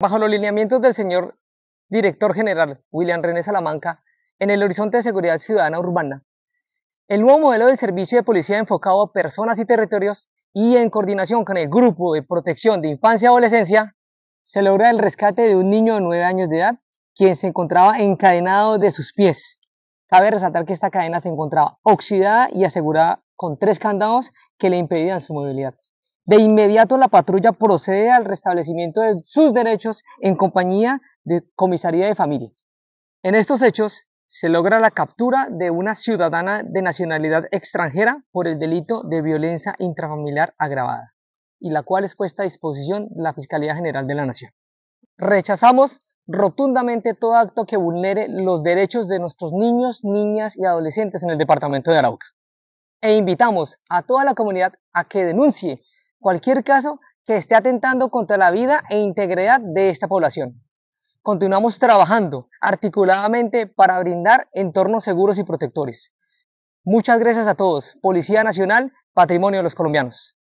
Bajo los lineamientos del señor director general William René Salamanca, en el horizonte de seguridad ciudadana urbana, el nuevo modelo del servicio de policía enfocado a personas y territorios y en coordinación con el Grupo de Protección de Infancia y Adolescencia, se logra el rescate de un niño de nueve años de edad quien se encontraba encadenado de sus pies. Cabe resaltar que esta cadena se encontraba oxidada y asegurada con tres candados que le impedían su movilidad. De inmediato la patrulla procede al restablecimiento de sus derechos en compañía de comisaría de familia. En estos hechos se logra la captura de una ciudadana de nacionalidad extranjera por el delito de violencia intrafamiliar agravada, y la cual es puesta a disposición de la Fiscalía General de la Nación. Rechazamos rotundamente todo acto que vulnere los derechos de nuestros niños, niñas y adolescentes en el departamento de Arauca. E invitamos a toda la comunidad a que denuncie cualquier caso que esté atentando contra la vida e integridad de esta población. Continuamos trabajando articuladamente para brindar entornos seguros y protectores. Muchas gracias a todos, Policía Nacional, Patrimonio de los Colombianos.